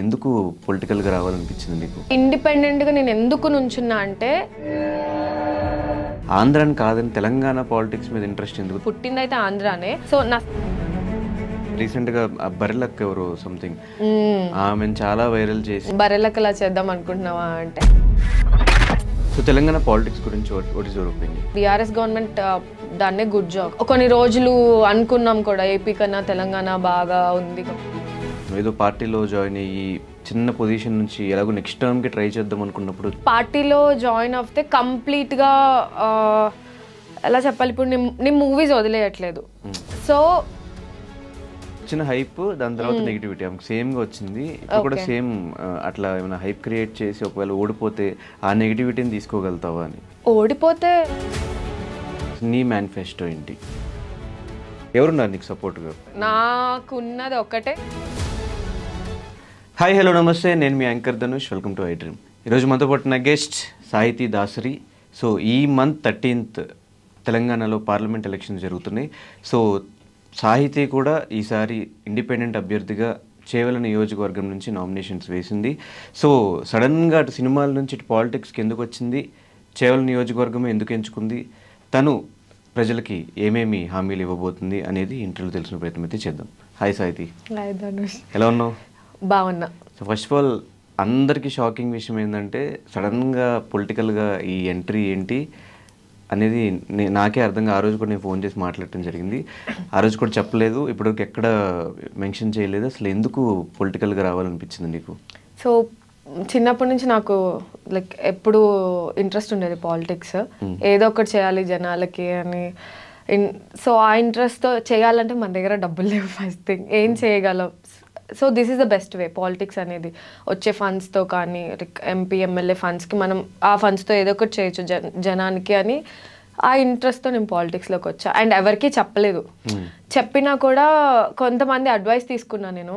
ఎందుకు పొలిటికల్గా రావాలనిపించింది మీకు గా నేను ఎందుకు నుంచున్నా అంటే ఆంధ్రాని కాదని తెలంగాణ పాలిటిక్స్ మీద ఇంట్రెస్ట్ ఎందుకు పుట్టిందైతే ఆంధ్రానే సో నా రీసెంట్ గా బరెలక్ ఎవరు సంథింగ్ ఆమె చాలా వైరల్ చేసి బరెలక్ అలా చేద్దాం అనుకుంటున్నావా అంటే సో తెలంగాణ పాలిటిక్స్ గురించి what is your opinion BRS government దాన్నే గుడ్ జాబ్ కొన్ని రోజులు అనుకున్నాం కూడా ఏపీ కన్నా తెలంగాణ బాగా ఉంది ఏదో పార్టీలో జాయిన్ అయ్యి చిన్న పొజిషన్ నుంచి ఎలాగో నెక్స్ట్ టర్మ్కి ట్రై చేద్దాం అనుకున్నప్పుడు పార్టీలో జాయిన్ అవుతే కంప్లీట్గా ఎలా చెప్పాలి ఇప్పుడు నేను మూవీస్ వదిలేయట్లేదు సో వచ్చిన హైప్ దాని తర్వాత నెగిటివిటీ ఆమెకు సేమ్గా వచ్చింది ఇప్పుడు కూడా సేమ్ అట్లా ఏమైనా హైప్ క్రియేట్ చేసి ఒకవేళ ఓడిపోతే ఆ నెగిటివిటీని తీసుకోగలుగుతావా అని ఓడిపోతే నీ మేనిఫెస్టో ఏంటి ఎవరున్నారు నీకు సపోర్ట్గా నాకున్నది ఒక్కటే హాయ్ హలో నమస్తే నేను మీ anchor Dhanush welcome to I dream ఈరోజు మనతో పాటు నా గెస్ట్ సాహితీ దాసరి సో ఈ మంత్ థర్టీన్త్ తెలంగాణలో పార్లమెంట్ ఎలక్షన్ జరుగుతున్నాయి సో సాహితీ కూడా ఈసారి ఇండిపెండెంట్ అభ్యర్థిగా చేవల నియోజకవర్గం నుంచి నామినేషన్స్ వేసింది సో సడన్గా అటు సినిమాల నుంచి ఇటు పాలిటిక్స్కి ఎందుకు వచ్చింది చేవల నియోజకవర్గం ఎందుకు ఎంచుకుంది తను ప్రజలకి ఏమేమి హామీలు ఇవ్వబోతుంది అనేది ఇంటర్వ్యూ తెలిసిన ప్రయత్నం అయితే చేద్దాం హాయ్ సాహితి ఎలా ఉన్నావు బాగున్నా ఫస్ట్ ఆఫ్ ఆల్ అందరికీ షాకింగ్ విషయం ఏంటంటే సడన్గా పొలిటికల్గా ఈ ఎంట్రీ ఏంటి అనేది నాకే అర్థంగా ఆ రోజు కూడా నేను ఫోన్ చేసి మాట్లాడటం జరిగింది ఆ రోజు కూడా చెప్పలేదు ఇప్పటివరకు ఎక్కడ మెన్షన్ చేయలేదు అసలు ఎందుకు పొలిటికల్గా రావాలనిపించింది నీకు సో చిన్నప్పటి నుంచి నాకు లైక్ ఎప్పుడు ఇంట్రెస్ట్ ఉండేది పాలిటిక్స్ ఏదో ఒకటి చేయాలి జనాలకి అని సో ఆ ఇంట్రెస్ట్తో చేయాలంటే మన దగ్గర డబ్బులు లేవు ఫస్ట్ థింగ్ ఏం చేయగలం so this is the best way politics అనేది వచ్చే ఫండ్స్తో కానీ ఎంపీ ఎమ్మెల్యే ఫండ్స్కి మనం ఆ ఫండ్స్తో ఏదో ఒకటి చేయొచ్చు జనానికి అని ఆ ఇంట్రెస్ట్తో నేను పాలిటిక్స్లోకి వచ్చా అండ్ ఎవరికీ చెప్పలేదు hmm. చెప్పినా కూడా కొంతమంది అడ్వైస్ తీసుకున్నా నేను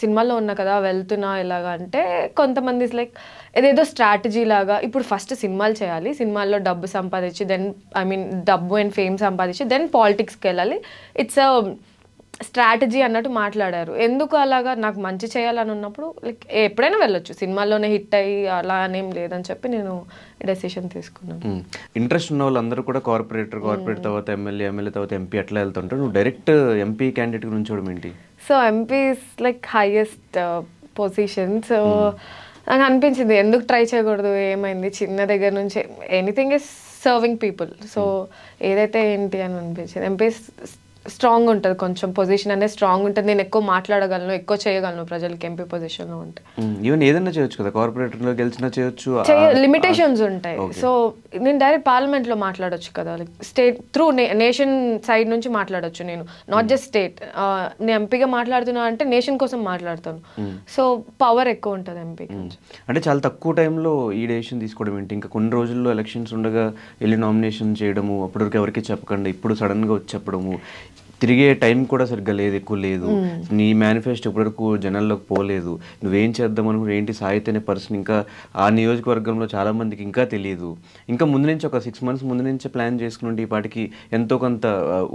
సినిమాల్లో ఉన్నా కదా వెళ్తున్నా ఎలాగా అంటే కొంతమంది ఇస్ లైక్ ఏదేదో స్ట్రాటజీ లాగా ఇప్పుడు ఫస్ట్ సినిమాలు చేయాలి సినిమాల్లో డబ్బు సంపాదించి దెన్ ఐ మీన్ డబ్బు అండ్ ఫేమ్ సంపాదించి దెన్ పాలిటిక్స్కి వెళ్ళాలి ఇట్స్ స్ట్రాటజీ అన్నట్టు మాట్లాడారు ఎందుకు అలాగా నాకు మంచి చేయాలని ఉన్నప్పుడు లైక్ ఎప్పుడైనా వెళ్ళొచ్చు సినిమాల్లోనే హిట్ అయ్యి అలా అనేం లేదని చెప్పి నేను డెసిషన్ తీసుకున్నాను ఇంట్రెస్ట్ ఉన్న వాళ్ళందరూ కూడా కార్పొరేటర్ కార్పొరేట్ తర్వాత ఎమ్మెల్యే ఎమ్మెల్యే తర్వాత ఎంపీ ఎట్లా వెళ్తుంటారు నువ్వు డైరెక్ట్ ఎంపీ క్యాండిడేట్ గురించి చూడడం ఏంటి so MP like highest position so నాకు అనిపించింది ఎందుకు ట్రై చేయకూడదు ఏమైంది చిన్న దగ్గర నుంచి anything is serving people so ఏదైతే ఏంటి అని అనిపించింది ఎంపీస్ స్ట్రాంగ్ ఉంటుంది కొంచెం పొజిషన్ అనేది స్ట్రాంగ్ ఉంటుంది నేను ఎక్కువ మాట్లాడగలను ఎక్కువ చేయగలను ప్రజలకి ఎంపీ పొజిషన్లో ఉంటే ఈవెన్ ఏదైనా చేయొచ్చు కదా లో గెలిచినా చేయొచ్చు లిమిటేషన్స్ ఉంటాయి సో నేను డైరెక్ట్ పార్లమెంట్లో మాట్లాడొచ్చు కదా స్టేట్ త్రూ నేషన్ సైడ్ నుంచి మాట్లాడొచ్చు నేను నాట్ జస్ట్ స్టేట్ నేను ఎంపీగా మాట్లాడుతున్నా అంటే నేషన్ కోసం మాట్లాడుతాను సో పవర్ ఎక్కువ ఉంటుంది ఎంపీ అంటే చాలా తక్కువ టైంలో ఈ డెసిషన్ తీసుకోవడం ఏంటి ఇంకా కొన్ని రోజుల్లో ఎలక్షన్స్ ఉండగా వెళ్ళి నామినేషన్ చేయడము అప్పటివరకు ఎవరికి చెప్పకండి ఇప్పుడు సడన్ గా వచ్చి చెప్పడము తిరిగే టైం కూడా సరిగ్గా లేదు ఎక్కువ లేదు నీ మేనిఫెస్టో ఇప్పటివరకు జనాల్లోకి పోలేదు నువ్వేం చేద్దాం అనుకుంటే ఏంటి సాహిత్య అనే పర్సన్ ఇంకా ఆ నియోజకవర్గంలో చాలా మందికి ఇంకా తెలియదు ఇంకా ముందు నుంచి ఒక సిక్స్ మంత్స్ ముందు నుంచే ప్లాన్ చేసుకుని ఈ పాటికి ఎంతో కొంత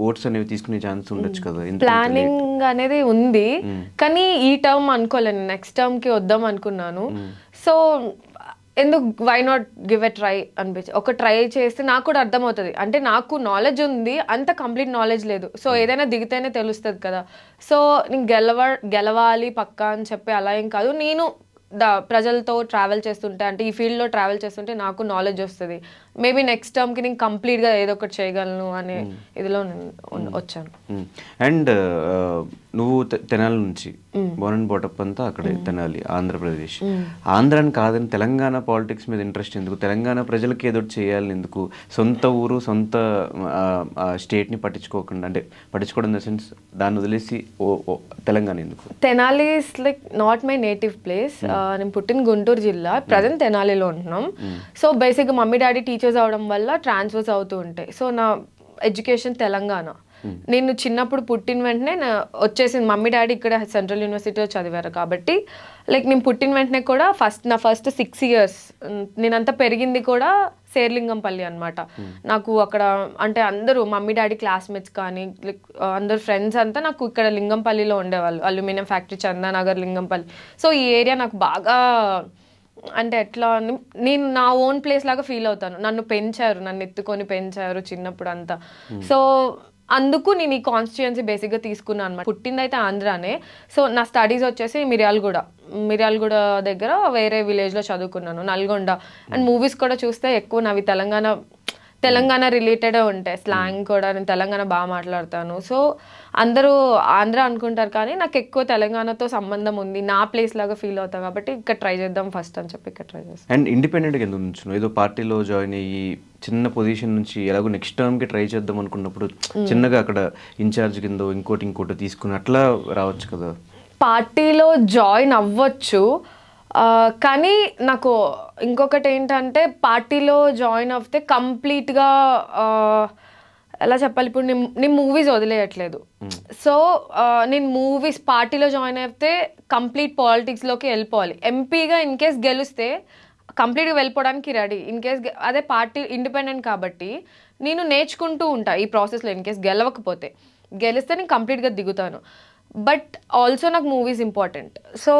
ఓట్స్ అనేవి తీసుకునే ఛాన్స్ ఉండొచ్చు కదా ప్లానింగ్ అనేది ఉంది కానీ ఈ టర్మ్ అనుకోలేను నెక్స్ట్ టర్మ్ కి వద్దాం అనుకున్నాను సో ఎందుకు why not give a try అనిపించి ఒక ట్రై చేస్తే నాకు కూడా అర్థమవుతుంది అంటే నాకు నాలెడ్జ్ ఉంది అంత కంప్లీట్ నాలెడ్జ్ లేదు సో hmm. ఏదైనా దిగితేనే తెలుస్తుంది కదా సో నేను గెలవ గెలవాలి పక్కా అని చెప్పి అలా ఏం కాదు నేను ద ప్రజలతో ట్రావెల్ చేస్తుంటే అంటే ఈ ఫీల్డ్లో ట్రావెల్ చేస్తుంటే నాకు నాలెడ్జ్ వస్తుంది మేబీ నెక్స్ట్ టర్మ్కి నేను కంప్లీట్గా ఏదో ఒకటి చేయగలను అనే hmm. ఇదిలో hmm. వచ్చాను అండ్ నువ్వు తెనాలి నుంచి బోనన్ బోటప్ అంతా అక్కడే తెనాలి ఆంధ్రప్రదేశ్ ఆంధ్రాని కాదని తెలంగాణ పాలిటిక్స్ మీద ఇంట్రెస్ట్ ఎందుకు తెలంగాణ ప్రజలకి ఏదో చేయాలని ఎందుకు సొంత ఊరు సొంత స్టేట్ని పట్టించుకోకుండా అంటే పట్టించుకోవడం ఇన్ ద సెన్స్ దాన్ని వదిలేసి తెలంగాణ ఎందుకు Tenali is like not my native place నేను పుట్టిన గుంటూరు జిల్లా ప్రజెంట్ తెనాలిలో ఉంటున్నాం సో బేసిక్గా మమ్మీ డాడీ టీచర్స్ అవడం వల్ల ట్రాన్స్ఫర్స్ అవుతూ ఉంటాయి సో నా ఎడ్యుకేషన్ తెలంగాణ నేను చిన్నప్పుడు పుట్టిన వెంటనే వచ్చేసింది మమ్మీ డాడీ ఇక్కడ సెంట్రల్ యూనివర్సిటీలో చదివారు కాబట్టి లైక్ నేను పుట్టిన వెంటనే కూడా ఫస్ట్ నా ఫస్ట్ సిక్స్ ఇయర్స్ నేనంతా పెరిగింది కూడా శేర్లింగంపల్లి అనమాట hmm. నాకు అక్కడ అంటే అందరూ మమ్మీ డాడీ క్లాస్మేట్స్ కానీ లైక్ అందరు ఫ్రెండ్స్ అంతా నాకు ఇక్కడ లింగంపల్లిలో ఉండేవాళ్ళు aluminium factory Chandanagar Lingampally so ఈ ఏరియా నాకు బాగా అంటే ఎట్లా నేను నా ఓన్ ప్లేస్ లాగా ఫీల్ అవుతాను నన్ను పెంచారు నన్ను ఎత్తుకొని పెంచారు చిన్నప్పుడు అంతా hmm. సో అందుకు నేను ఈ కాన్స్టిట్యుయెన్సీ బేసిక్గా తీసుకున్నాను అనమాట పుట్టిందైతే ఆంధ్రానే సో నా స్టడీస్ వచ్చేసి మిర్యాలగూడ మిర్యాలగూడ దగ్గర వేరే విలేజ్లో చదువుకున్నాను నల్గొండ అండ్ మూవీస్ hmm. కూడా చూస్తే ఎక్కువ నావి తెలంగాణ తెలంగాణ రిలేటెడ్ ఉంటాయి స్లాంగ్ hmm. కూడా నేను తెలంగాణ బాగా మాట్లాడతాను సో అందరూ ఆంధ్ర అనుకుంటారు కానీ నాకు ఎక్కువ తెలంగాణతో సంబంధం ఉంది నా ప్లేస్ లాగా ఫీల్ అవుతా కాబట్టి ఇక్కడ ట్రై చేద్దాం ఫస్ట్ అని చెప్పి ఇక్కడ ట్రై చేస్తాను అండ్ గా ఎందుకు ఏదో పార్టీలో జాయిన్ అయ్యి చిన్న పొజిషన్ నుంచి ఎలాగో నెక్స్ట్ కి ట్రై చేద్దాం అనుకున్నప్పుడు hmm. చిన్నగా అక్కడ ఇన్ఛార్జ్ కింద ఇంకోటి ఇంకోటి తీసుకుని అట్లా రావచ్చు కదా పార్టీలో జాయిన్ అవ్వచ్చు కానీ నాకు ఇంకొకటి ఏంటంటే పార్టీలో జాయిన్ అవుతే కంప్లీట్గా ఎలా చెప్పాలి ఇప్పుడు నీ మూవీస్ వదిలేయట్లేదు సో నేను మూవీస్ పార్టీలో జాయిన్ అయితే కంప్లీట్ పాలిటిక్స్లోకి వెళ్ళిపోవాలి ఎంపీగా ఇన్ కేస్ గెలిస్తే కంప్లీట్గా వెళ్ళిపోవడానికి రెడీ ఇన్ కేస్ అదే పార్టీ ఇండిపెండెంట్ కాబట్టి నేను నేర్చుకుంటూ ఉంటా ఈ ప్రాసెస్లో ఇన్ కేస్ గెలవకపోతే గెలిస్తే నేను కంప్లీట్గా దిగుతాను బట్ ఆల్సో నాకు movies important so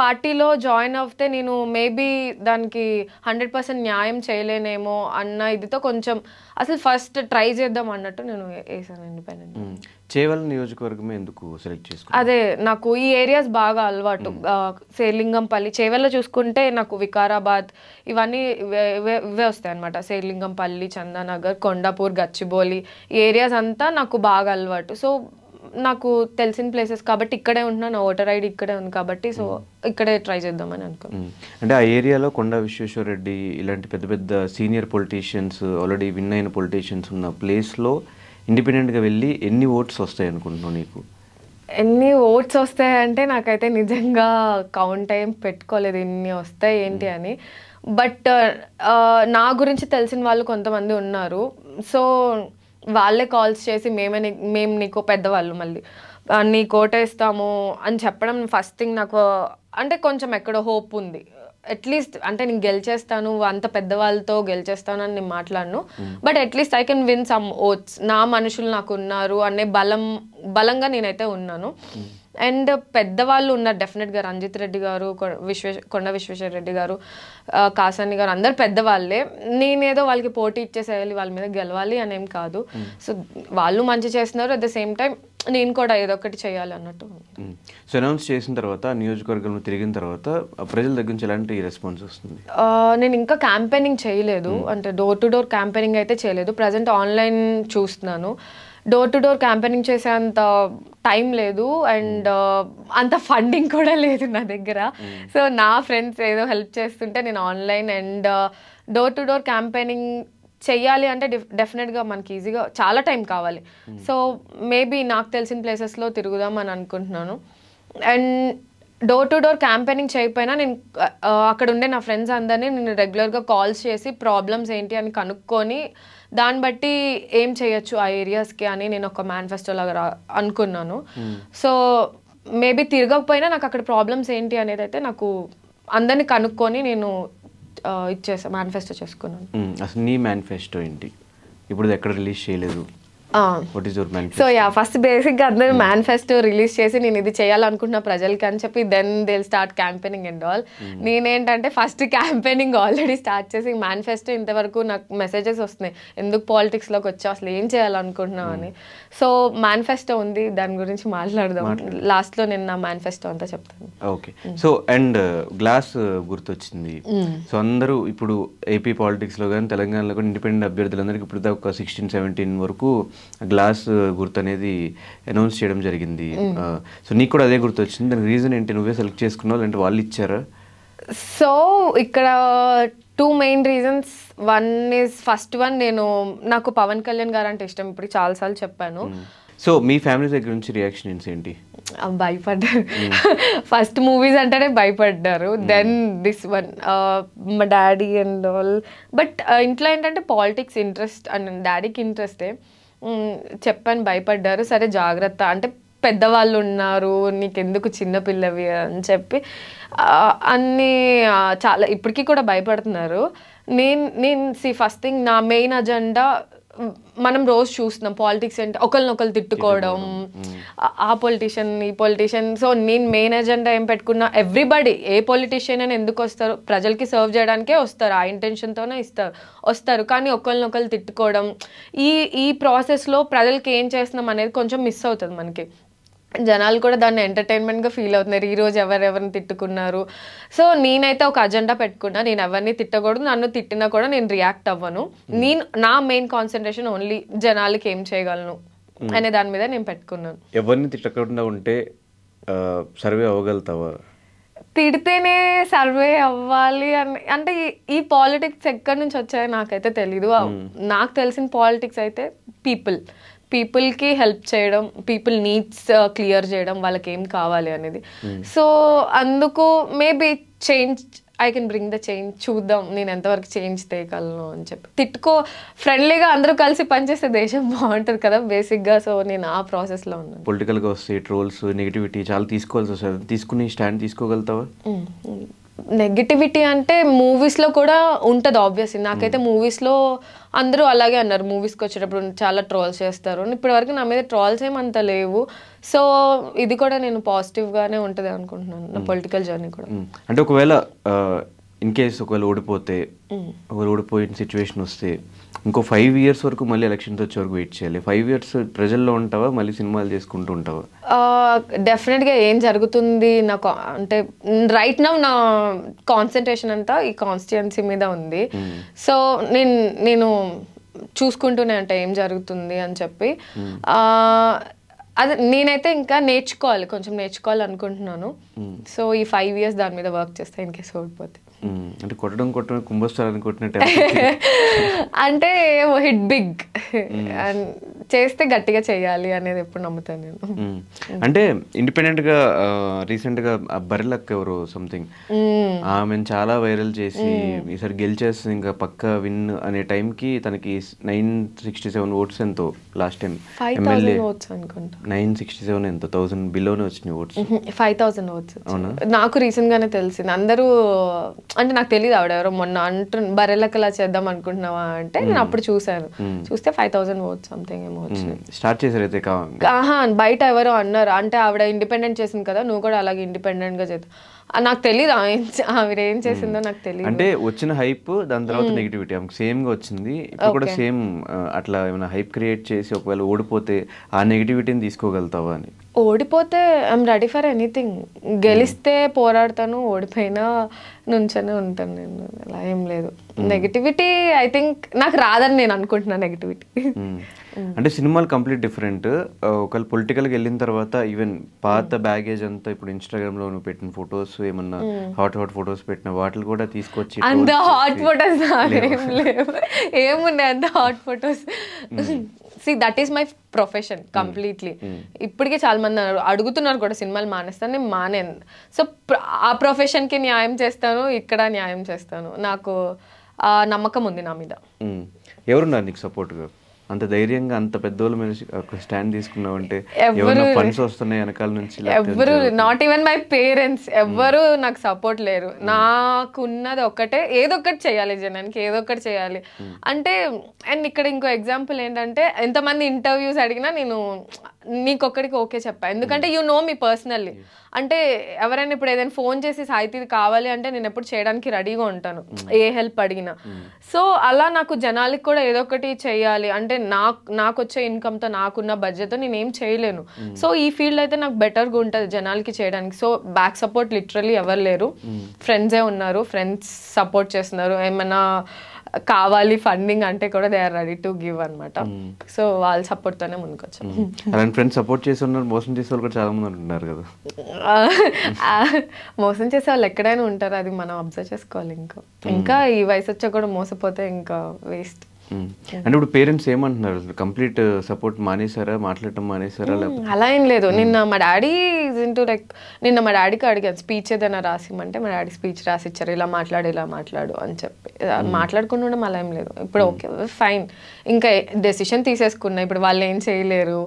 party join అవుతే నేను మేబీ దానికి హండ్రెడ్ పర్సెంట్ న్యాయం చేయలేనేమో అన్న ఇదితో కొంచెం అసలు ఫస్ట్ ట్రై చేద్దాం అన్నట్టు నేను వేసాను ఇండిపెండెంట్ చేవల నియోజకవర్గమే ఎందుకు సెలెక్ట్ చేసుకో అదే నాకు ఈ ఏరియాస్ బాగా అలవాటు సేర్లింగంపల్లి చేవల్లో చూసుకుంటే నాకు వికారాబాద్ ఇవన్నీ ఇవే వస్తాయి అనమాట సేర్లింగంపల్లి చందానగర్ కొండాపూర్ గచ్చిబౌలి ఈ ఏరియాస్ అంతా నాకు బాగా అలవాటు సో నాకు తెలిసిన ప్లేసెస్ కాబట్టి ఇక్కడే ఉంటున్నాను ఓటర్ ఐడి ఇక్కడే ఉంది కాబట్టి సో ఇక్కడే ట్రై చేద్దామని అనుకో అంటే ఆ ఏరియాలో కొండ విశ్వేశ్వరరెడ్డి ఇలాంటి పెద్ద పెద్ద సీనియర్ పొలిటీషియన్స్ ఆల్రెడీ విన్ అయిన పొలిటీషియన్స్ ఉన్న ప్లేస్లో ఇండిపెండెంట్గా వెళ్ళి ఎన్ని ఓట్స్ వస్తాయి అనుకుంటున్నావు నీకు ఎన్ని ఓట్స్ వస్తాయంటే నాకైతే నిజంగా కౌంట్ ఏం పెట్టుకోలేదు ఎన్ని వస్తాయి ఏంటి అని బట్ uh, uh, నా గురించి తెలిసిన వాళ్ళు కొంతమంది ఉన్నారు సో వాళ్ళే కాల్స్ చేసి మేమే మేము నీకు పెద్దవాళ్ళు మళ్ళీ నీ కోటేస్తాము అని చెప్పడం ఫస్ట్ థింగ్ నాకు అంటే కొంచెం ఎక్కడో హోప్ ఉంది అట్లీస్ట్ అంటే నేను గెలిచేస్తాను అంత పెద్దవాళ్ళతో గెలిచేస్తాను అని నేను మాట్లాడను but at least I can win some votes నా మనుషులు నాకు ఉన్నారు అనే బలం బలంగా నేనైతే ఉన్నాను hmm. అండ్ పెద్దవాళ్ళు ఉన్నారు డెఫినెట్గా రంజిత్ రెడ్డి గారు విశ్వే కొండ విశ్వేశ్వర రెడ్డి గారు కాసాని గారు అందరు పెద్దవాళ్ళే నేనేదో వాళ్ళకి పోటీ ఇచ్చేసేయాలి వాళ్ళ మీద గెలవాలి అనేం కాదు సో వాళ్ళు మంచి చేస్తున్నారు అట్ ద సేమ్ టైం నేను కూడా ఏదో ఒకటి చేయాలి అన్నట్టు సో అనౌన్స్ చేసిన తర్వాత నియోజకవర్గంలో తిరిగిన తర్వాత ప్రజల దగ్గర నుంచి ఎలాంటి రెస్పాన్స్ వస్తుంది నేను ఇంకా క్యాంపెయినింగ్ చేయలేదు అంటే డోర్ టు డోర్ క్యాంపెయినింగ్ అయితే చేయలేదు ప్రజెంట్ ఆన్లైన్ చూస్తున్నాను డోర్ టు డోర్ క్యాంపెయినింగ్ చేసేంత టైం లేదు అండ్ uh, అంత ఫండింగ్ కూడా లేదు నా దగ్గర సో hmm. నా ఫ్రెండ్స్ ఏదో హెల్ప్ చేస్తుంటే నేను online and door to door campaigning చెయ్యాలి అంటే డెఫినెట్గా మనకి ఈజీగా చాలా టైం కావాలి సో hmm. మేబీ నాకు తెలిసిన ప్లేసెస్లో తిరుగుదాం అని అనుకుంటున్నాను and door to door campaigning చేయకపోయినా నేను uh, అక్కడ ఉండే నా ఫ్రెండ్స్ అందరినీ నేను రెగ్యులర్గా కాల్స్ చేసి ప్రాబ్లమ్స్ ఏంటి అని కనుక్కొని దాన్ని బట్టి ఏం చేయొచ్చు ఆ ఏరియాస్కి అని నేను ఒక మేనిఫెస్టో లాగా అనుకున్నాను hmm. సో మేబీ తిరగకపోయినా నాకు అక్కడ ప్రాబ్లమ్స్ ఏంటి అనేది అయితే నాకు అందరిని కనుక్కొని నేను ఇచ్చేసా మేనిఫెస్టో చేసుకున్నాను hmm. అసలు నీ మేనిఫెస్టో ఏంటి ఇప్పుడు ఎక్కడ రిలీజ్ చేయలేదు సో యా ఫస్ట్ బేసిక్ గా అందరూ మేనిఫెస్టో hmm. రిలీజ్ చేసి నేను ఇది చేయాలనుకుంటున్నా ప్రజలకి అని చెప్పి then they start campaigning and all నేనేంటంటే ఫస్ట్ క్యాంపెయినింగ్ ఆల్రెడీ స్టార్ట్ చేసి మేనిఫెస్టో ఇంతవరకు నాకు మెసేజెస్ వస్తున్నాయి ఎందుకు పాలిటిక్స్ లోకి వచ్చావు అసలు ఏం చేయాలనుకుంటున్నావు అని సో hmm. మేనిఫెస్టో ఉంది దాని గురించి మాట్లాడదాం లాస్ట్ లో నేను నా మేనిఫెస్టో అంతా చెప్తాను ఓకే సో అండ్ గ్లాస్ గుర్తొచ్చింది సో hmm. అందరూ ఇప్పుడు ఏపీ పాలిటిక్స్ లో కానీ తెలంగాణలో కూడా ఇండిపెండెంట్ అభ్యర్థులందరికీ ఇప్పుడు ఒక సిక్స్టీన్ సెవెంటీన్ వరకు గ్లాస్ గుర్తు అనేది అనౌన్స్ చేయడం జరిగింది సో నీకు కూడా అదే గుర్తు వచ్చింది దానికి రీజన్ ఏంటి నువ్వే సెలెక్ట్ చేసుకున్నావు అంటే వాళ్ళు ఇచ్చారా సో ఇక్కడ two main reasons one is first one నేను నాకు పవన్ కళ్యాణ్ గారు అంటే ఇష్టం ఇప్పుడు చాలాసార్లు చెప్పాను సో మీ ఫ్యామిలీ దగ్గర నుంచి రియాక్షన్ ఏంటి భయపడ్డారు ఫస్ట్ మూవీస్ అంటేనే భయపడ్డారు దెన్ దిస్ వన్ మా డాడీ అండ్ ఆల్ బట్ ఇంట్లో ఏంటంటే పాలిటిక్స్ ఇంట్రెస్ట్ అండ్ డాడీకి ఇంట్రెస్టే చెప్పని భయపడ్డారు సరే జాగ్రత్త అంటే పెద్దవాళ్ళు ఉన్నారు నీకెందుకు చిన్నపిల్లవి అని చెప్పి అన్నీ చాలా ఇప్పటికీ కూడా భయపడుతున్నారు నేను నేను సి ఫస్ట్ థింగ్ నా మెయిన్ అజెండా మనం రోజు చూస్తున్నాం పాలిటిక్స్ అంటే ఒకరినొకరు తిట్టుకోవడం ఆ పొలిటీషియన్ ఈ పొలిటీషియన్ సో నేను మెయిన్ ఎజెండా ఏం పెట్టుకున్నా ఎవ్రీబడి ఏ పొలిటీషియన్ అని ఎందుకు వస్తారు ప్రజలకి సర్వ్ చేయడానికే వస్తారు ఆ ఇంటెన్షన్తోనే ఇస్తారు వస్తారు కానీ ఒకరినొకరు తిట్టుకోవడం ఈ ఈ ప్రాసెస్లో ప్రజలకి ఏం చేస్తున్నాం అనేది కొంచెం మిస్ అవుతుంది మనకి జనాలు కూడా దాన్ని ఎంటర్టైన్మెంట్గా ఫీల్ అవుతున్నారు ఈరోజు ఎవరెవరిని తిట్టుకున్నారు సో నేనైతే ఒక అజెండా పెట్టుకున్నా నేను ఎవరిని తిట్టకూడదు నన్ను తిట్టినా కూడా నేను రియాక్ట్ అవ్వను hmm. నేను నా మెయిన్ కాన్సన్ట్రేషన్ ఓన్లీ జనాలకి ఏం చేయగలను hmm. అనే దాని మీద నేను పెట్టుకున్నాను ఎవరిని తిట్టకుండా ఉంటే సర్వే అవ్వగలుగుతావా తిడితేనే సర్వే అవ్వాలి అని అంటే ఈ పాలిటిక్స్ ఎక్కడి నుంచి వచ్చాయో నాకైతే తెలీదు hmm. నాకు తెలిసిన పాలిటిక్స్ అయితే పీపుల్ పీపుల్కి హెల్ప్ చేయడం పీపుల్ నీడ్స్ uh, క్లియర్ చేయడం వాళ్ళకి ఏం కావాలి అనేది hmm. సో అందుకు maybe change I can bring the change చూద్దాం నేను ఎంతవరకు చేంజ్ తేయగలను అని చెప్పి తిట్టుకో ఫ్రెండ్లీగా అందరూ కలిసి పనిచేసే దేశం బాగుంటుంది కదా బేసిక్గా సో నేను ఆ ప్రాసెస్లో ఉన్నాను పొలిటికల్గా వస్తే ట్రోల్స్ నెగిటివిటీ చాలా తీసుకోవాల్సి వస్తుంది తీసుకుని స్టాండ్ తీసుకోగలుగుతావా hmm. నెగిటివిటీ అంటే మూవీస్లో కూడా ఉంటుంది ఆబ్వియస్లీ నాకైతే మూవీస్లో అందరూ అలాగే అన్నారు మూవీస్కి వచ్చేటప్పుడు చాలా ట్రోల్స్ చేస్తారు ఇప్పటి వరకు నా మీద ట్రోల్స్ ఏమంత లేవు సో ఇది కూడా నేను పాజిటివ్గానే ఉంటుంది అనుకుంటున్నాను నా పొలిటికల్ hmm. జర్నీ కూడా hmm. అంటే ఒకవేళ ఇన్ uh, కేస్ ఒకవేళ ఓడిపోతే hmm. ఓడిపోయిన సిచ్యువేషన్ వస్తే ఇంకో ఫైవ్ ఇయర్స్ వరకు మళ్ళీ ఎలక్షన్స్ వచ్చే వరకు వెయిట్ చేయాలి ఫైవ్ ఇయర్స్ ప్రజల్లో ఉంటావా మళ్ళీ సినిమాలు చేసుకుంటూ ఉంటావా డెఫినెట్గా ఏం జరుగుతుంది నాకు అంటే రైట్ నౌ నా కాన్సన్ట్రేషన్ అంతా ఈ కాన్స్టిట్యున్సీ మీద ఉంది సో hmm. నేను నేను చూసుకుంటూనే అంటే ఏం జరుగుతుంది అని చెప్పి hmm. అదే నేనైతే ఇంకా నేర్చుకోవాలి కొంచెం నేర్చుకోవాలి అనుకుంటున్నాను సో hmm. ఈ ఫైవ్ ఇయర్స్ దాని మీద వర్క్ చేస్తే ఇన్కేస్ ఓడిపోతే అంటే కొట్టడం కొట్టడం కుంభస్థలాన్ని కొట్టినట్టు అంటే హిట్ బిగ్ చేస్తే గట్టిగా చేయాలి అనేది ఎప్పుడు నమ్ముతాను నేను అంటే ఇండిపెండెంట్ గా రీసెంట్ గా బరిలక్ ఎవరు సంథింగ్ ఆమె చాలా వైరల్ చేసి ఈసారి గెలిచేస్తుంది ఇంకా పక్క విన్ అనే టైం కి తనకి నైన్ సిక్స్టీ సెవెన్ ఓట్స్ ఎంతో last time MLA nine sixty seven ఎంతో థౌసండ్ బిలోనే వచ్చినాయి ఓట్స్ ఫైవ్ థౌసండ్ ఓట్స్ అవునా నాకు రీసెంట్ గానే తెలిసింది అందరూ అంటే నాకు తెలియదు ఆవిడ ఎవరో మొన్న అంటు బరెలకలా చేద్దాం అనుకుంటున్నావా అంటే నేను అప్పుడు చూసాను చూస్తే ఫైవ్ థౌసండ్ ఓట్ సంథింగ్ ఏమో స్టార్ట్ చేశారు ఆహా బయట ఎవరో అన్నారు అంటే ఆవిడ ఇండిపెండెంట్ చేసింది కదా నువ్వు కూడా అలాగే ఇండిపెండెంట్ గా చేద్దాం నాకు తెలియదు ఆవిడ ఏం చేసిందో నాకు తెలియదు అంటే వచ్చిన హైప్ దాని తర్వాత నెగిటివిటీ ఆమెకు సేమ్ గా వచ్చింది ఇప్పుడు కూడా సేమ్ అట్లా ఏమైనా హైప్ క్రియేట్ చేసి ఒకవేళ ఓడిపోతే ఆ నెగిటివిటీని తీసుకోగలుగుతావా అని ఓడిపోతే ఐఎమ్ రెడీ ఫర్ ఎనీథింగ్ గెలిస్తే hmm. పోరాడతాను ఓడిపోయినా నుంచనే ఉంటాను నేను అలా ఏం లేదు నెగిటివిటీ ఐ థింక్ నాకు రాదని నేను అనుకుంటున్నాను నెగిటివిటీ hmm. hmm. అంటే సినిమాలు కంప్లీట్ డిఫరెంట్ ఒకవేళ పొలిటికల్కి వెళ్ళిన తర్వాత ఈవెన్ పాత బ్యాగేజ్ అంతా ఇప్పుడు ఇన్స్టాగ్రామ్లో నువ్వు పెట్టిన ఫొటోస్ ఏమన్నా హాట్ హాట్ ఫొటోస్ పెట్టిన వాటిని కూడా తీసుకొచ్చి అంత హాట్ ఫొటోస్ ఏమున్నాయి అంత hot photos see that is my profession completely ఇప్పటికే చాలా మంది అడుగుతున్నారు కూడా సినిమాలు మానేస్తాను నేను మానేను సో ఆ ప్రొఫెషన్కి న్యాయం చేస్తాను ఇక్కడ న్యాయం చేస్తాను నాకు నమ్మకం ఉంది నా మీద hmm. ఎవరున్నారు నీకు సపోర్ట్గా అంత ధైర్యంగా అంత పెద్దోళ్ళ మనిషి ఒక స్టాండ్ తీసుకున్నావు అంటే ఎవరు ఫండ్స్ వస్తున్నాయి వెనకాల నుంచి ఎవరు నాట్ ఈవెన్ మై పేరెంట్స్ ఎవరు నాకు సపోర్ట్ లేరు hmm. నాకున్నది ఒక్కటే ఏదో ఒకటి చేయాలి జనానికి ఏదో ఒకటి చేయాలి hmm. అంటే అండ్ ఇక్కడ ఇంకో ఎగ్జాంపుల్ ఏంటంటే ఎంతమంది ఇంటర్వ్యూస్ అడిగినా నేను నీకొక్కడికి ఓకే చెప్పా ఎందుకంటే యూ నో మీ పర్సనల్లీ అంటే ఎవరైనా ఇప్పుడు ఏదైనా ఫోన్ చేసి సాహితీ కావాలి అంటే నేను ఎప్పుడు చేయడానికి రెడీగా ఉంటాను hmm. ఏ హెల్ప్ అడిగినా hmm. సో అలా నాకు జనాలకి కూడా ఏదో ఒకటి చేయాలి అంటే నాకు నాకు వచ్చే ఇన్కమ్తో నాకున్న బడ్జెట్తో నేను ఏం చేయలేను hmm. సో ఈ ఫీల్డ్ అయితే నాకు బెటర్గా ఉంటుంది జనాలకి చేయడానికి సో బ్యాక్ సపోర్ట్ లిటరలీ ఎవరు లేరు ఫ్రెండ్సే ఉన్నారు ఫ్రెండ్స్ సపోర్ట్ చేస్తున్నారు ఏమైనా కావాలి ఫండింగ్ అంటే కూడా they are ready to give అనమాట సో వాళ్ళ సపోర్ట్తోనే ముందుకొచ్చాం అలాంటి ఫ్రెండ్స్ సపోర్ట్ చేసి ఉన్నారు మోసం చేసే వాళ్ళు కూడా చాలా మంది ఉంటున్నారు కదా మోసం చేసే వాళ్ళు ఎక్కడైనా ఉంటారు అది మనం అబ్జర్వ్ చేసుకోవాలి ఇంకా hmm. ఇంకా ఈ వయసు వచ్చా కూడా మోసపోతే ఇంకా వేస్ట్ Hmm. అంటే ఇప్పుడు పేరెంట్స్ ఏమంటున్నారు కంప్లీట్ సపోర్ట్ మానేసారా మాట్లాడటం మానేసారా hmm, అలా ఏం లేదు hmm. నిన్న మా డాడీ లైక్ నిన్న మా డాడీకి అడిగాను స్పీచ్ ఏదైనా రాసిమంటే మా డాడీ స్పీచ్ రాసిచ్చారు ఇలా మాట్లాడు ఇలా మాట్లాడు అని చెప్పి మాట్లాడుకుంటుండడం అలా ఏం లేదు ఇప్పుడు ఓకే ఫైన్ ఇంకా డెసిషన్ తీసేసుకున్నా ఇప్పుడు వాళ్ళు ఏం చేయలేరు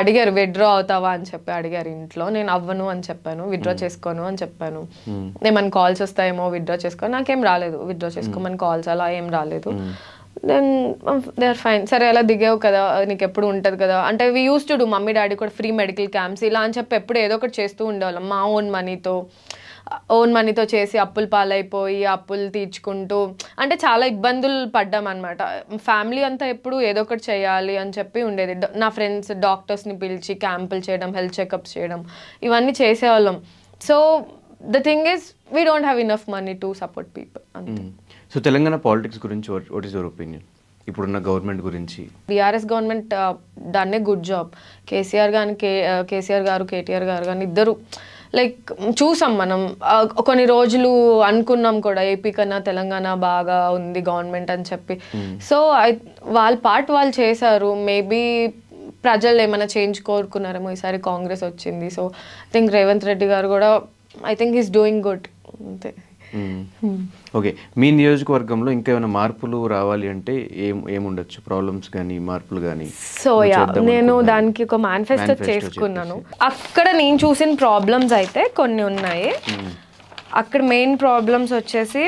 అడిగారు విత్డ్రా అవుతావా అని చెప్పి అడిగారు ఇంట్లో నేను అవ్వను అని చెప్పాను విత్డ్రా చేసుకోను అని చెప్పాను ఏమైనా కాల్స్ వస్తాయేమో విత్డ్రా చేసుకో నాకేం రాలేదు విత్డ్రా చేసుకోమని కాల్స్ అలా ఏం రాలేదు దెన్ దే ఆర్ ఫైన్ సరే అలా దిగావు కదా నీకు ఎప్పుడు ఉంటుంది కదా అంటే we use to do mummy daddy కూడా ఫ్రీ మెడికల్ క్యాంప్స్ ఇలా అని చెప్పి ఎప్పుడు ఏదో ఒకటి చేస్తూ ఉండేవాళ్ళం మా ఓన్ మనీతో ఓన్ మనీతో చేసి అప్పులు పాలైపోయి అప్పులు తీర్చుకుంటూ అంటే చాలా ఇబ్బందులు పడ్డాం అనమాట ఫ్యామిలీ అంతా ఎప్పుడు ఏదో ఒకటి చేయాలి అని చెప్పి ఉండేది నా ఫ్రెండ్స్ డాక్టర్స్ని పిలిచి క్యాంపులు చేయడం హెల్త్ చెకప్స్ చేయడం ఇవన్నీ చేసేవాళ్ళం so the thing is we don't have enough money to support people అంతే hmm. సో తెలంగాణ పాలిటిక్స్ గురించి వాట్ ఈస్ యువర్ ఒపీనియన్ ఇప్పుడున్న గవర్నమెంట్ గురించి బీఆర్ఎస్ గవర్నమెంట్ దాన్నే గుడ్ జాబ్ కేసీఆర్ కానీ కే కేసీఆర్ గారు కేటీఆర్ గారు కానీ ఇద్దరు లైక్ చూసాం మనం uh, కొన్ని రోజులు అనుకున్నాం కూడా ఏపీ కన్నా తెలంగాణ బాగా ఉంది గవర్నమెంట్ అని చెప్పి సో hmm. ఐ వాళ్ళ పార్ట్ వాళ్ళు చేశారు మేబీ ప్రజలు ఏమైనా చేంజ్ కోరుకున్నారేమో ఈసారి కాంగ్రెస్ వచ్చింది so I think Revanth Reddy గారు కూడా I think is doing good అంతే ఓకే hmm. మీ నియోజకవర్గంలో ఇంకా ఏమైనా మార్పులు రావాలి అంటే ఏం ఏముండొచ్చు ప్రాబ్లమ్స్ కానీ మార్పులు కానీ సో యా నేను దానికి ఒక మేనిఫెస్టో చేసుకున్నాను అక్కడ నేను చూసిన ప్రాబ్లమ్స్ అయితే కొన్ని ఉన్నాయి hmm. అక్కడ మెయిన్ ప్రాబ్లమ్స్ వచ్చేసి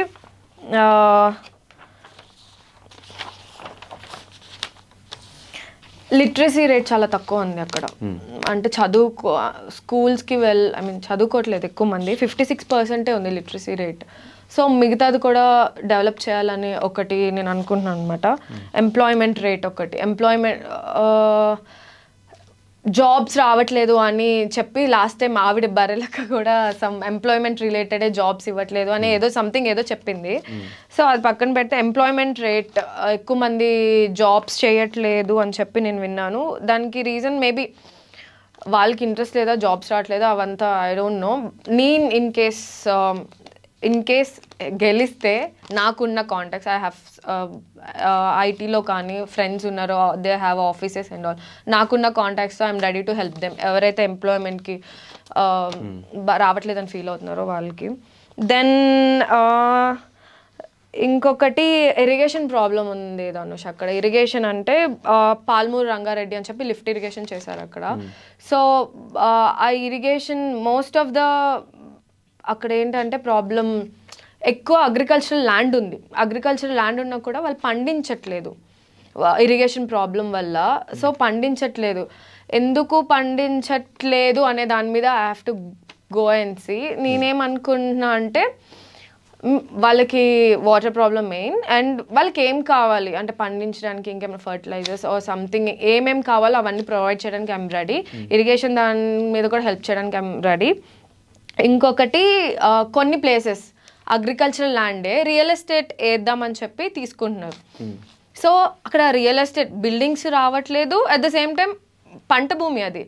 లిటరసీ రేట్ చాలా తక్కువ ఉంది అక్కడ hmm. అంటే చదువు స్కూల్స్కి వెల్ ఐ మీన్ చదువుకోవట్లేదు ఎక్కువ మంది ఫిఫ్టీ సిక్స్ పర్సెంటే ఉంది లిటరసీ రేట్ సో మిగతాది కూడా డెవలప్ చేయాలని ఒకటి నేను అనుకుంటున్నాను అనమాట ఎంప్లాయ్మెంట్ hmm. రేట్ ఒకటి ఎంప్లాయ్మెంట్ జాబ్స్ రావట్లేదు అని చెప్పి లాస్ట్ టైం ఆవిడ బర్రెలకు కూడా సమ్ ఎంప్లాయ్మెంట్ రిలేటెడే జాబ్స్ ఇవ్వట్లేదు అని hmm. ఏదో సంథింగ్ ఏదో చెప్పింది సో hmm. అది పక్కన పెడితే ఎంప్లాయ్మెంట్ రేట్ ఎక్కువ మంది జాబ్స్ చేయట్లేదు అని చెప్పి నేను విన్నాను దానికి రీజన్ మేబీ వాళ్ళకి ఇంట్రెస్ట్ లేదా జాబ్స్ రావట్లేదు అవంతా ఐ డోంట్ నో నేను in case in case eh, గెలిస్తే నాకున్న కాంటాక్ట్స్ ఐ హ్యావ్ ఐటీలో కానీ ఫ్రెండ్స్ ఉన్నారో they have offices and all నాకున్న కాంటాక్ట్స్తో I'm ready to help them ఎవరైతే ఎంప్లాయ్మెంట్కి um, hmm. రావట్లేదని ఫీల్ అవుతున్నారో వాళ్ళకి దెన్ uh, ఇంకొకటి ఇరిగేషన్ ప్రాబ్లం ఉంది ధనుష్ అక్కడ ఇరిగేషన్ అంటే పాల్మూరు రంగారెడ్డి అని చెప్పి లిఫ్ట్ ఇరిగేషన్ చేశారు అక్కడ సో hmm. uh, ఆ ఇరిగేషన్ మోస్ట్ ఆఫ్ ద అక్కడ ఏంటంటే ప్రాబ్లం ఎక్కువ అగ్రికల్చరల్ ల్యాండ్ ఉంది అగ్రికల్చరల్ ల్యాండ్ ఉన్నా కూడా వాళ్ళు పండించట్లేదు ఇరిగేషన్ ప్రాబ్లం వల్ల సో పండించట్లేదు ఎందుకు పండించట్లేదు అనే దాని మీద I have to go and see నేనేమనుకుంటున్నా అంటే వాళ్ళకి వాటర్ ప్రాబ్లం మెయిన్ అండ్ వాళ్ళకి ఏం కావాలి అంటే పండించడానికి ఇంకేమైనా ఫర్టిలైజర్స్ ఆర్ సంథింగ్ ఏమేమి కావాలో అవన్నీ ప్రొవైడ్ చేయడానికి ఐమ్ రెడీ ఇరిగేషన్ దాని మీద కూడా హెల్ప్ చేయడానికి ఐమ్ రెడీ ఇంకొకటి కొన్ని ప్లేసెస్ అగ్రికల్చరల్ ల్యాండే రియల్ ఎస్టేట్ వేద్దామని చెప్పి తీసుకుంటున్నారు hmm. సో అక్కడ రియల్ ఎస్టేట్ బిల్డింగ్స్ రావట్లేదు అట్ ద సేమ్ టైం పంట భూమి అది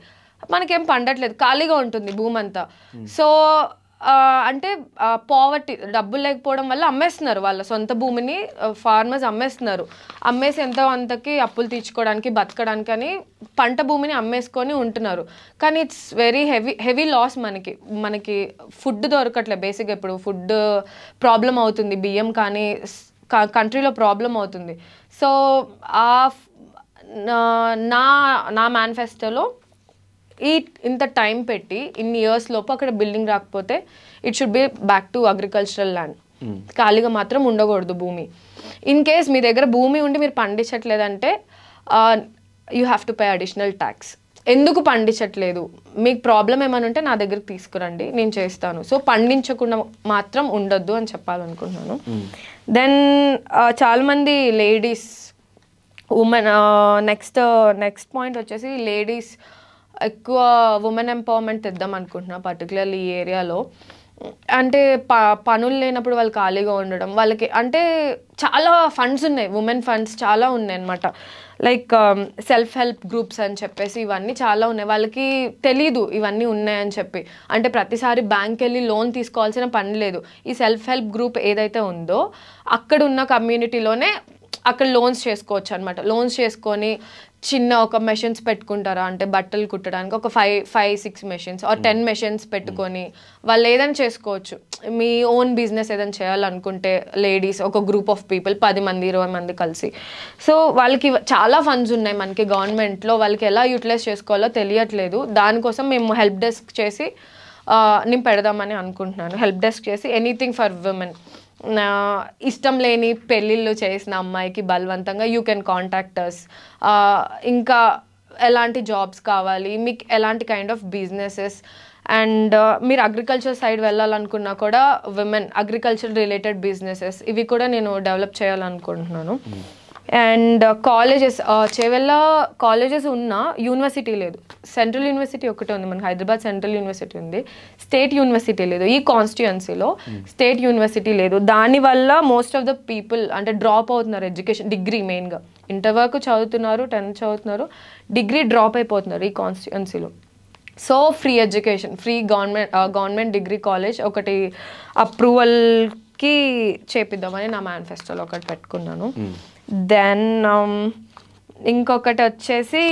మనకేం పండట్లేదు ఖాళీగా ఉంటుంది భూమి అంతా hmm. సో అంటే పావర్టీ డబ్బులు లేకపోవడం వల్ల అమ్మేస్తున్నారు వాళ్ళ సొంత భూమిని ఫార్మర్స్ అమ్మేస్తున్నారు అమ్మేసి ఎంతో అంతకి అప్పులు తీర్చుకోవడానికి బతకడానికి అని పంట భూమిని అమ్మేసుకొని ఉంటున్నారు కానీ it's very heavy heavy loss మనకి మనకి ఫుడ్ దొరకట్లే బేసిక్గా ఇప్పుడు ఫుడ్ ప్రాబ్లం అవుతుంది బియ్యం కానీ కంట్రీలో ప్రాబ్లం అవుతుంది సో ఆ నా నా మేనిఫెస్టోలో ఈ ఇంత టైం పెట్టి ఇన్ని ఇయర్స్ లోపు అక్కడ బిల్డింగ్ రాకపోతే it should be back to agricultural land ఖాళీగా మాత్రం ఉండకూడదు భూమి ఇన్ కేస్ మీ దగ్గర భూమి ఉండి మీరు పండించట్లేదంటే you have to pay additional tax ఎందుకు పండించట్లేదు మీకు ప్రాబ్లం ఏమైనా ఉంటే నా దగ్గరికి తీసుకురండి నేను చేస్తాను సో పండించకుండా మాత్రం ఉండొద్దు అని చెప్పాలనుకుంటున్నాను దెన్ hmm. చాలామంది ladies women next next point వచ్చేసి లేడీస్ ఎక్కువ ఉమెన్ ఎంపవర్మెంట్ తెద్దాం అనుకుంటున్నా పర్టికులర్లీ ఈ ఏరియాలో అంటే ప పనులు లేనప్పుడు వాళ్ళు ఖాళీగా ఉండడం వాళ్ళకి అంటే చాలా ఫండ్స్ ఉన్నాయి ఉమెన్ ఫండ్స్ చాలా ఉన్నాయి అనమాట లైక్ సెల్ఫ్ హెల్ప్ గ్రూప్స్ అని చెప్పేసి ఇవన్నీ చాలా ఉన్నాయి వాళ్ళకి తెలీదు ఇవన్నీ ఉన్నాయని చెప్పి అంటే ప్రతిసారి బ్యాంక్ వెళ్ళి లోన్ తీసుకోవాల్సిన పని లేదు ఈ సెల్ఫ్ హెల్ప్ గ్రూప్ ఏదైతే ఉందో అక్కడ ఉన్న కమ్యూనిటీలోనే అక్కడ లోన్స్ చేసుకోవచ్చు అనమాట లోన్స్ చేసుకొని చిన్న ఒక మెషిన్స్ పెట్టుకుంటారా అంటే బట్టలు కుట్టడానికి ఒక five five six machines or ten machines పెట్టుకొని hmm. వాళ్ళు ఏదైనా చేసుకోవచ్చు మీ ఓన్ బిజినెస్ ఏదైనా చేయాలనుకుంటే లేడీస్ ఒక గ్రూప్ ఆఫ్ పీపుల్ పది మంది ఇరవై మంది కలిసి సో వాళ్ళకి చాలా ఫండ్స్ ఉన్నాయి మనకి గవర్నమెంట్లో వాళ్ళకి ఎలా యూటిలైజ్ చేసుకోవాలో తెలియట్లేదు దానికోసం మేము హెల్ప్ డెస్క్ చేసి నేను పెడదామని అనుకుంటున్నాను హెల్ప్ డెస్క్ చేసి ఎనీథింగ్ ఫర్ ఉమెన్ ఇష్టం లేని పెళ్ళిళ్ళు చేసిన అమ్మాయికి బలవంతంగా యూ కెన్ కాంటాక్టర్స్ ఇంకా ఎలాంటి జాబ్స్ కావాలి మీకు ఎలాంటి కైండ్ ఆఫ్ బిజినెసెస్ అండ్ మీరు అగ్రికల్చర్ సైడ్ వెళ్ళాలనుకున్నా కూడా విమెన్ అగ్రికల్చర్ రిలేటెడ్ బిజినెసెస్ ఇవి కూడా నేను డెవలప్ చేయాలనుకుంటున్నాను hmm. And colleges Chevella colleges ఉన్న యూనివర్సిటీ లేదు సెంట్రల్ యూనివర్సిటీ ఒకటే ఉంది మనకి హైదరాబాద్ సెంట్రల్ యూనివర్సిటీ ఉంది స్టేట్ యూనివర్సిటీ లేదు ఈ కాన్స్టిట్యున్సీలో hmm. స్టేట్ యూనివర్సిటీ లేదు దానివల్ల మోస్ట్ ఆఫ్ ద పీపుల్ అంటే డ్రాప్ అవుతున్నారు ఎడ్యుకేషన్ డిగ్రీ మెయిన్గా ఇంటర్ వరకు చదువుతున్నారు టెన్త్ చదువుతున్నారు డిగ్రీ డ్రాప్ అయిపోతున్నారు ఈ కాన్స్టిట్యున్సీలో so free education free government government degree college ఒకటి అప్రూవల్కి చేపిద్దామని నా మేనిఫెస్టోలో ఒకటి పెట్టుకున్నాను hmm. దెన్ um, ఇంకొకటి వచ్చేసి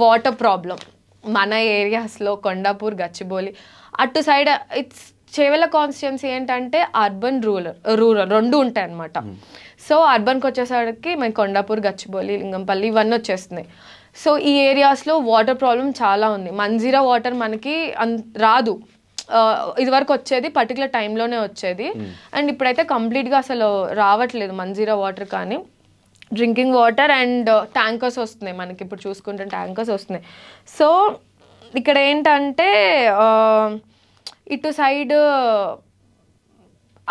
వాటర్ ప్రాబ్లం మన ఏరియాస్లో కొండాపూర్ గచ్చిబౌలి అటు సైడ్ ఇట్స్ చేవెల కాన్స్టిట్యున్సీ ఏంటంటే అర్బన్ రూరల్ రూరల్ రెండు ఉంటాయి అన్నమాట సో hmm. అర్బన్కి వచ్చేసరికి మేము కొండాపూర్ గచ్చిబౌలి లింగంపల్లి ఇవన్నీ వచ్చేస్తున్నాయి సో ఈ ఏరియాస్లో వాటర్ ప్రాబ్లం చాలా ఉంది మంజీరా వాటర్ మనకి రాదు ఇదివరకు వచ్చేది పర్టికులర్ టైంలోనే వచ్చేది అండ్ hmm. ఇప్పుడైతే కంప్లీట్గా అసలు రావట్లేదు మంజీరా వాటర్ కానీ drinking water and uh, tankers వస్తున్నాయి మనకి ఇప్పుడు చూసుకుంటే ట్యాంకర్స్ వస్తున్నాయి సో ఇక్కడ ఏంటంటే uh, ఇటు సైడ్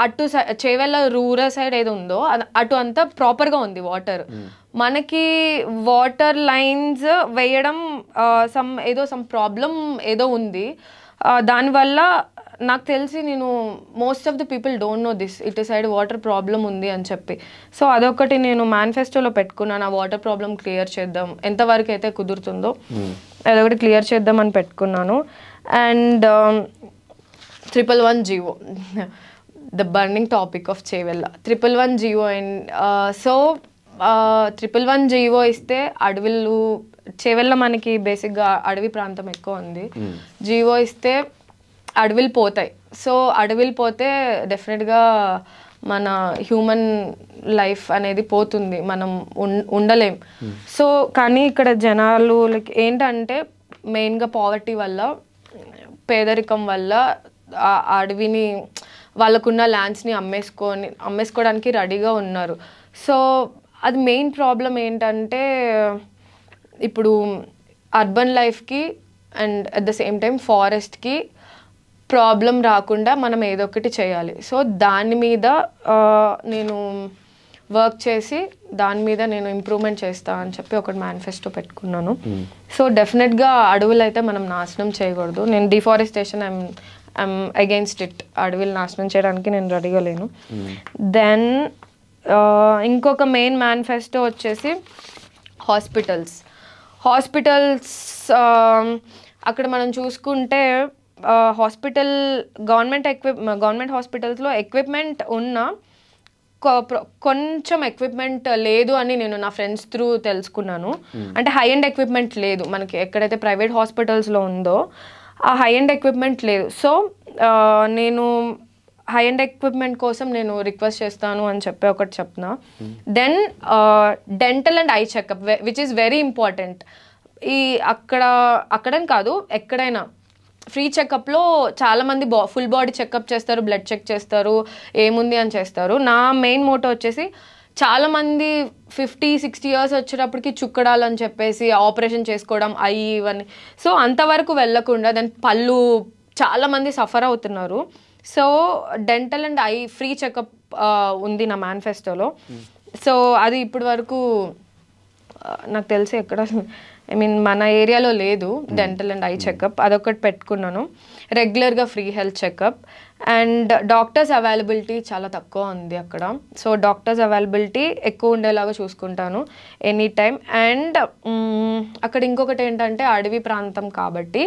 అటు చేవెళ్ళ రూరల్ సైడ్ ఏదో ఉందో అటు అంతా ప్రాపర్గా ఉంది వాటర్ మనకి వాటర్ లైన్స్ వేయడం uh, సమ్ ఏదో సమ్ ప్రాబ్లం ఏదో ఉంది దానివల్ల నాకు తెలిసి నేను most of the people don't know this ఇటు సైడ్ వాటర్ ప్రాబ్లం ఉంది అని చెప్పి సో అదొకటి నేను మేనిఫెస్టోలో పెట్టుకున్నాను ఆ వాటర్ ప్రాబ్లం క్లియర్ చేద్దాం ఎంతవరకు అయితే కుదురుతుందో hmm. అదొకటి క్లియర్ చేద్దాం అని పెట్టుకున్నాను and triple one GO the burning topic of Chevella triple one GO and so triple one GO ఇస్తే అడవిలు చేవెళ్ళ మనకి బేసిక్గా అడవి ప్రాంతం ఎక్కువ ఉంది జీవో ఇస్తే అడవిలు పోతాయి సో అడవిలు పోతే డెఫినెట్గా మన హ్యూమన్ లైఫ్ అనేది పోతుంది మనం ఉండలేం సో కానీ ఇక్కడ జనాలు లైక్ ఏంటంటే మెయిన్గా పావర్టీ వల్ల పేదరికం వల్ల అడవిని వాళ్ళకున్న ల్యాండ్స్ని అమ్మేసుకొని అమ్మేసుకోవడానికి రెడీగా ఉన్నారు సో అది మెయిన్ ప్రాబ్లం ఏంటంటే ఇప్పుడు అర్బన్ లైఫ్కి and at the same time ఫారెస్ట్కి ప్రాబ్లం రాకుండా మనం ఏదో ఒకటి చేయాలి సో దాని మీద నేను వర్క్ చేసి దాని మీద నేను ఇంప్రూవ్మెంట్ చేస్తా అని చెప్పి ఒకటి మేనిఫెస్టో పెట్టుకున్నాను సో hmm. డెఫినెట్గా అడవులు అయితే మనం నాశనం చేయకూడదు నేను deforestation I'm I'm against it అడవులు నాశనం చేయడానికి నేను రెడీగా లేను దెన్ hmm. ఇంకొక మెయిన్ మేనిఫెస్టో వచ్చేసి హాస్పిటల్స్ హాస్పిటల్స్ అక్కడ మనం చూసుకుంటే హాస్పిటల్ గవర్నమెంట్ ఎక్విప్ గవర్నమెంట్ హాస్పిటల్స్లో ఎక్విప్మెంట్ ఉన్నా కొంచెం ఎక్విప్మెంట్ లేదు అని నేను నా ఫ్రెండ్స్ త్రూ తెలుసుకున్నాను hmm. అంటే హై అండ్ ఎక్విప్మెంట్ లేదు మనకి ఎక్కడైతే ప్రైవేట్ హాస్పిటల్స్లో ఉందో ఆ హై అండ్ ఎక్విప్మెంట్ లేదు సో నేను హై అండ్ ఎక్విప్మెంట్ కోసం నేను రిక్వెస్ట్ చేస్తాను అని చెప్పి ఒకటి చెప్తున్నా then dental and eye checkup which is very important ఈ అక్కడ అక్కడని కాదు ఎక్కడైనా ఫ్రీ చెకప్లో చాలామంది బా ఫుల్ బాడీ చెకప్ చేస్తారు బ్లడ్ చెక్ చేస్తారు ఏముంది అని చేస్తారు నా మెయిన్ మోటో వచ్చేసి చాలామంది ఫిఫ్టీ సిక్స్టీ ఇయర్స్ వచ్చేటప్పటికి చుక్కడాలని చెప్పేసి ఆపరేషన్ చేసుకోవడం అయ్యి ఇవన్నీ సో అంతవరకు వెళ్ళకుండా దాని పళ్ళు చాలామంది సఫర్ అవుతున్నారు so dental and eye free checkup ఉంది నా మేనిఫెస్టోలో సో అది ఇప్పటి వరకు నాకు తెలిసి ఎక్కడ ఐ మీన్ మన ఏరియాలో లేదు dental and eye hmm. Checkup అదొకటి పెట్టుకున్నాను రెగ్యులర్గా free health checkup and doctors availability చాలా తక్కువ ఉంది అక్కడ సో డాక్టర్స్ అవైలబిలిటీ ఎక్కువ ఉండేలాగా చూసుకుంటాను ఎనీ టైం అండ్ అక్కడ ఇంకొకటి ఏంటంటే అడవి ప్రాంతం కాబట్టి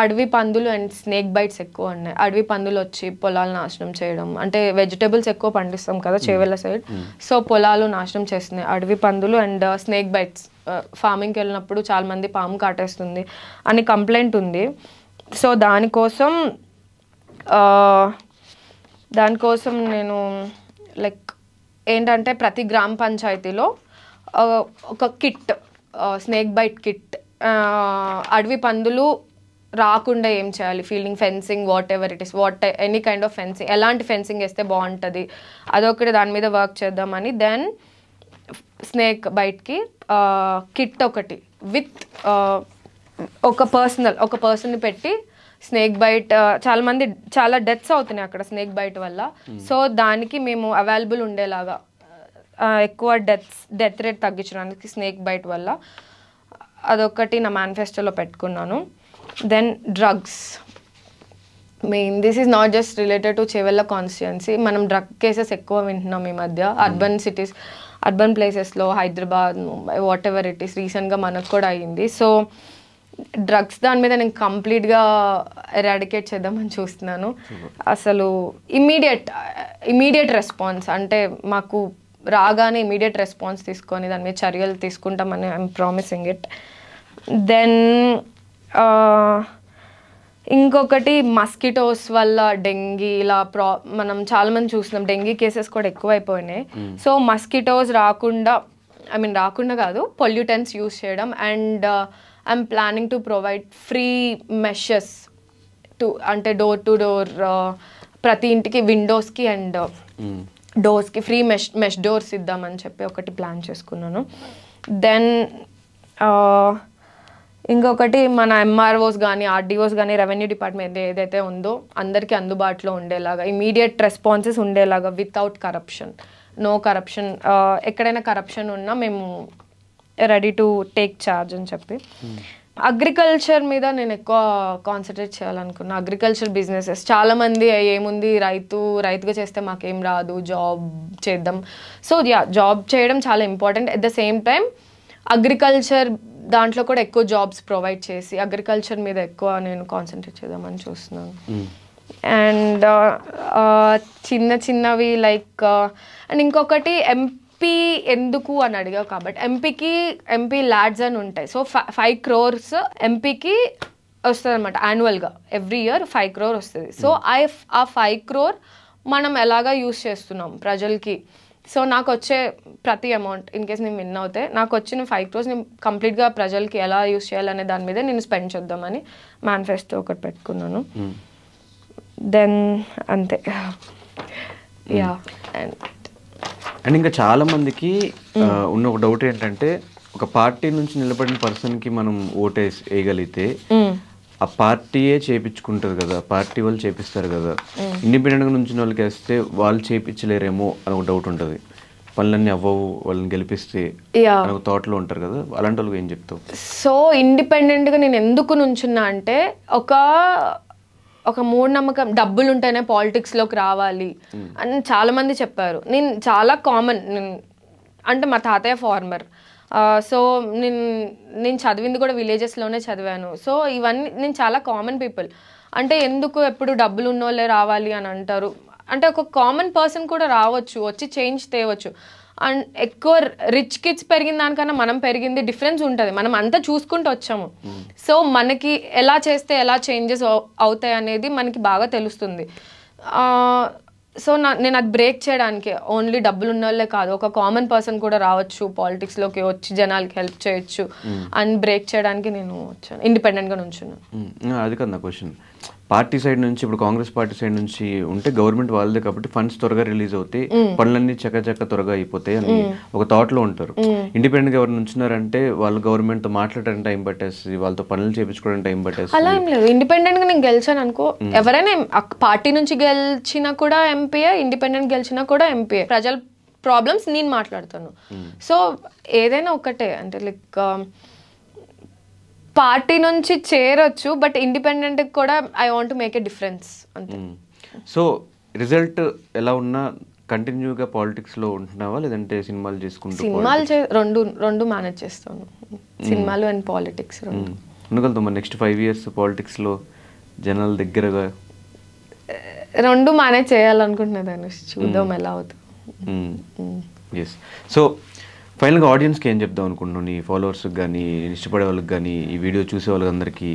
అడవి పందులు అండ్ స్నేక్ బైట్స్ ఎక్కువ ఉన్నాయి అడవి పందులు వచ్చి పొలాలు నాశనం చేయడం అంటే వెజిటేబుల్స్ ఎక్కువ పండిస్తాం కదా Chevella hmm. Side hmm. So పొలాలు నాశనం చేస్తున్నాయి అడవి పందులు అండ్ uh, స్నేక్ బైట్స్ ఫార్మింగ్కి uh, వెళ్ళినప్పుడు చాలామంది పాము కాటేస్తుంది అని కంప్లైంట్ ఉంది సో దానికోసం uh, దానికోసం నేను లైక్ ఏంటంటే ప్రతి గ్రామ పంచాయతీలో ఒక కిట్ స్నేక్ బైట్ కిట్ అడవి పందులు రాకుండా ఏం చేయాలి fielding fencing whatever it is what any kind of fencing ఎలాంటి ఫెన్సింగ్ వేస్తే బాగుంటుంది అదొకటి దాని మీద వర్క్ చేద్దామని దెన్ స్నేక్ బయటికి కిట్ ఒకటి విత్ ఒక పర్సనల్ ఒక పర్సన్ని పెట్టి స్నేక్ బైట్ చాలా మంది చాలా డెత్స్ అవుతున్నాయి అక్కడ స్నేక్ బైట్ వల్ల సో hmm. దానికి మేము అవైలబుల్ ఉండేలాగా ఎక్కువ డెత్స్ డెత్ రేట్ తగ్గించడానికి స్నేక్ బైట్ వల్ల అదొకటి నా మేనిఫెస్టోలో పెట్టుకున్నాను then drugs main this is not just related to Chevella constituency మనం డ్రగ్ కేసెస్ ఎక్కువ వింటున్నాం ఈ మధ్య అర్బన్ సిటీస్ అర్బన్ ప్లేసెస్లో Hyderabad Mumbai whatever it is రీసెంట్గా మనకు కూడా అయ్యింది సో డ్రగ్స్ దాని మీద నేను కంప్లీట్గా ఎరాడికేట్ చేద్దామని చూస్తున్నాను అసలు ఇమ్మీడియట్ ఇమ్మీడియట్ రెస్పాన్స్ అంటే మాకు రాగానే ఇమీడియట్ రెస్పాన్స్ తీసుకొని దాని మీద చర్యలు తీసుకుంటామని ఐఎమ్ ప్రామిసింగ్ ఇట్ దెన్ ఇంకొకటి మస్కిటోస్ వల్ల డెంగీ ఇలా ప్రా మనం చాలా మంది చూస్తున్నాం డెంగీ కేసెస్ కూడా ఎక్కువైపోయినాయి సో మస్కిటోస్ రాకుండా ఐ మీన్ రాకుండా కాదు పొల్యూటెన్స్ యూస్ చేయడం and I'm planning to provide free meshes to అంటే డోర్ టు డోర్ ప్రతి ఇంటికి విండోస్కి అండ్ డోర్స్కి ఫ్రీ మెష్ మెష్ డోర్స్ ఇద్దామని చెప్పి ఒకటి ప్లాన్ చేసుకున్నాను దెన్ ఇంకొకటి మన ఎంఆర్ఓస్ కానీ ఆర్డీఓస్ కానీ రెవెన్యూ డిపార్ట్మెంట్ ఏదైతే ఉందో అందరికీ అందుబాటులో ఉండేలాగా ఇమీడియట్ రెస్పాన్సెస్ ఉండేలాగా వితౌట్ కరప్షన్ నో కరప్షన్ ఎక్కడైనా కరప్షన్ ఉన్నా మేము రెడీ టు టేక్ ఛార్జ్ అని చెప్పి అగ్రికల్చర్ మీద నేను ఎక్కువ కాన్సన్ట్రేట్ చేయాలనుకున్నా అగ్రికల్చర్ బిజినెసెస్ చాలామంది ఏముంది రైతు రైతుగా చేస్తే మాకేం రాదు జాబ్ చేద్దాం సో యా జాబ్ చేయడం చాలా important at the same time agriculture దాంట్లో కూడా ఎక్కువ జాబ్స్ ప్రొవైడ్ చేసి అగ్రికల్చర్ మీద ఎక్కువ నేను కాన్సన్ట్రేట్ చేద్దామని చూస్తున్నాను అండ్ hmm. uh, uh, చిన్న చిన్నవి లైక్ అండ్ uh, ఇంకొకటి ఎంపీ ఎందుకు అని అడిగావు కాబట్టి ఎంపీకి ఎంపీ ల్యాడ్స్ అని ఉంటాయి సో ఫైవ్ క్రోర్స్ ఎంపీకి వస్తుంది అనమాట యాన్యువల్గా ఎవ్రీ ఇయర్ ఫైవ్ క్రోర్ వస్తుంది సో ఐ ఆ ఫైవ్ క్రోర్ మనం ఎలాగా యూస్ చేస్తున్నాం ప్రజలకి సో నాకు వచ్చే ప్రతి అమౌంట్ ఇన్ కేస్ నేను విన్ అవుతే నాకు వచ్చిన ఫైవ్ క్రోర్స్ నేను కంప్లీట్గా ప్రజలకి ఎలా యూస్ చేయాలనే దాని మీదే నేను స్పెండ్ చేద్దామని మేనిఫెస్టో ఒకటి పెట్టుకున్నాను దెన్ hmm. అంతే యా అండ్ అండ్ ఇంకా చాలా మందికి hmm. uh, ఉన్న ఒక డౌట్ ఏంటంటే ఒక పార్టీ నుంచి నిలబడిన పర్సన్కి మనం ఓటేస్ వేయగలిగితే hmm. ఆ పార్టీయే చేపించుకుంటారు కదా పార్టీ వాళ్ళు చేపిస్తారు కదా ఇండిపెండెంట్గా నుంచి వాళ్ళకి వేస్తే వాళ్ళు చేపించలేరేమో అని ఒక డౌట్ ఉంటుంది పనులన్నీ అవ్వవు వాళ్ళని గెలిపిస్తే తోటలో ఉంటారు కదా అలాంటి వాళ్ళకి ఏం చెప్తావు సో ఇండిపెండెంట్గా నేను ఎందుకు నుంచున్నా అంటే ఒక ఒక మూఢనమ్మకం డబ్బులు ఉంటేనే పాలిటిక్స్లోకి రావాలి hmm. అని చాలామంది చెప్పారు నేను చాలా కామన్ అంటే మా తాతయ్య ఫార్మర్ సో నేను నేను చదివింది కూడా విలేజెస్లోనే చదివాను సో ఇవన్నీ నేను చాలా కామన్ పీపుల్ అంటే ఎందుకు ఎప్పుడు డబ్బులు ఉన్నోళ్ళే రావాలి అని అంటారు అంటే ఒక కామన్ పర్సన్ కూడా రావచ్చు వచ్చి చేంజ్ తేవచ్చు అండ్ ఎక్కువ రిచ్ కిడ్స్ పెరిగిన దానికన్నా మనం పెరిగింది డిఫరెన్స్ ఉంటుంది మనం అంతా చూసుకుంటూ వచ్చాము hmm. సో మనకి ఎలా చేస్తే ఎలా చేంజెస్ అవుతాయి అనేది మనకి బాగా తెలుస్తుంది సో నా నేను అది బ్రేక్ చేయడానికి ఓన్లీ డబ్బులు ఉన్న వాళ్ళే కాదు ఒక కామన్ పర్సన్ కూడా రావచ్చు పాలిటిక్స్లోకి వచ్చి జనాలకి హెల్ప్ చేయొచ్చు hmm. అండ్ బ్రేక్ చేయడానికి నేను వచ్చాను ఇండిపెండెంట్గా నుంచున్నాను hmm. అది కదా నా క్వశ్చన్ పార్టీ సైడ్ నుంచి ఇప్పుడు కాంగ్రెస్ పార్టీ సైడ్ నుంచి ఉంటే గవర్నమెంట్ వాళ్ళదే కాబట్టి ఫండ్స్ త్వరగా రిలీజ్ అవుతాయి పనులన్నీ చక్కచక్క త్వరగా అయిపోతాయి అని ఒక లో ఉంటారు ఇండిపెండెంట్ గా ఎవరు నుంచున్నారంటే వాళ్ళు గవర్నమెంట్ తో మాట్లాడడానికి టైం పట్టేసి వాళ్ళతో పనులు చేయించుకోవడానికి టైం పట్టేసి అలా ఏం లేదు ఇండిపెండెంట్ గా నేను గెలిచాను అనుకో ఎవరైనా పార్టీ నుంచి గెలిచినా కూడా ఎంపీఏ ఇండిపెండెంట్ గెలిచినా కూడా ఎంపీఏ ప్రజల ప్రాబ్లమ్స్ నేను మాట్లాడతాను సో ఏదైనా ఒకటే అంటే లైక్ um, పార్టీ నుంచి చేరొచ్చు బట్ ఇండిపెండెంట్ కూడా I want make a difference అంతే సో రిజల్ట్ ఎలా ఉన్నా కంటిన్యూగా పాలిటిక్స్ లో ఉంటున్నావా లేదంటే సినిమాలు చేసుకుంటూ సినిమాలు రెండు రెండు మేనేజ్ చేస్తాను సినిమాలు అండ్ పాలిటిక్స్ రెండు ఎందుకంటే నెక్స్ట్ ఫైవ్ ఇయర్స్ పాలిటిక్స్ లో జనాల దగ్గరగా రెండు మేనేజ్ చేయాలనుకుంటున్నా ధనుష్ చూద్దాం ఎలా అవుతుంది ఎస్ సో ఫైనల్గా ఆడియన్స్కి ఏం చెప్దాం అనుకుంటున్నాను నీ ఫాలోవర్స్కి కానీ ఇష్టపడే వాళ్ళకి కానీ ఈ వీడియో చూసే వాళ్ళందరికీ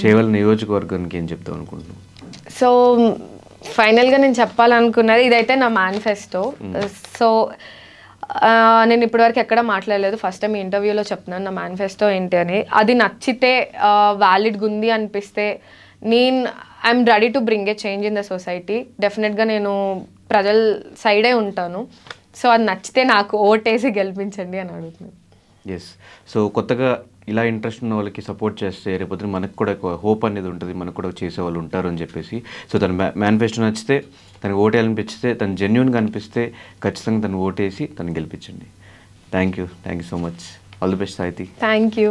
చేయవల నియోజకవర్గానికి ఏం చెప్తాం అనుకుంటున్నాను సో ఫైనల్గా నేను చెప్పాలనుకున్నది ఇదైతే నా మేనిఫెస్టో సో hmm. నేను ఇప్పటివరకు ఎక్కడ మాట్లాడలేదు ఫస్ట్ టైం ఇంటర్వ్యూలో చెప్తున్నాను నా మేనిఫెస్టో ఏంటి అని అది నచ్చితే వ్యాలిడ్గా ఉంది అనిపిస్తే నేను I'm ready to bring a change in the society డెఫినెట్గా నేను ప్రజల సైడే ఉంటాను సో అది నచ్చితే నాకు ఓటేసి గెలిపించండి అని అడుగుతున్నాను ఎస్ సో కొత్తగా ఇలా ఇంట్రెస్ట్ ఉన్న వాళ్ళకి సపోర్ట్ చేస్తే రేపొద్దున మనకు కూడా హోప్ అనేది ఉంటుంది మనకు కూడా చేసే వాళ్ళు ఉంటారు అని చెప్పేసి సో తన మేనిఫెస్టో నచ్చితే తనకు అనిపించితే తను జెన్యున్గా అనిపిస్తే ఖచ్చితంగా తను ఓటేసి తను గెలిపించండి thank you thank you so much all the best Sahithi thank you